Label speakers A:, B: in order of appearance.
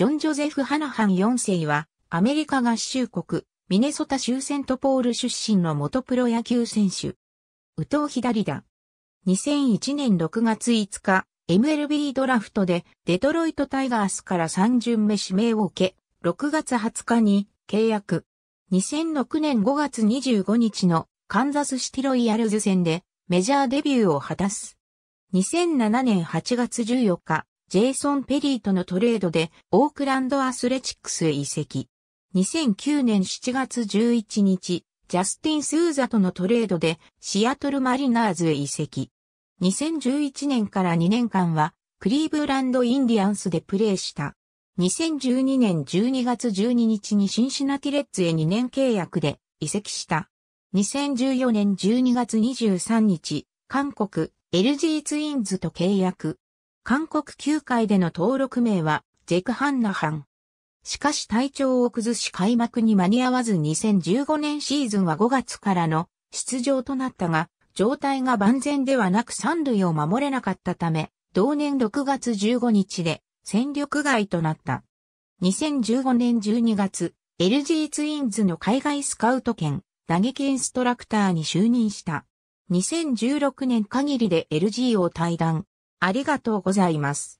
A: ジョン・ジョゼフ・ハナハン4世は、アメリカ合衆国、ミネソタ州セントポール出身の元プロ野球選手。宇藤左だ。2001年6月5日、MLB ドラフトでデトロイトタイガースから3巡目指名を受け、6月20日に契約。2006年5月25日のカンザスシティロイヤルズ戦でメジャーデビューを果たす。2007年8月14日、ジェイソン・ペリーとのトレードでオークランドアスレチックスへ移籍。2009年7月11日、ジャスティン・スーザとのトレードでシアトル・マリナーズへ移籍。2011年から2年間はクリーブランド・インディアンスでプレーした。2012年12月12日にシンシナティレッツへ2年契約で移籍した。2014年12月23日、韓国 LG ツインズと契約。韓国球界での登録名は、ジェク・ハンナハン。しかし体調を崩し開幕に間に合わず2015年シーズンは5月からの出場となったが、状態が万全ではなく三塁を守れなかったため、同年6月15日で戦力外となった。2015年12月、LG ツインズの海外スカウト権、打撃インストラクターに就任した。2016年限りで LG を退団、ありがとうございます。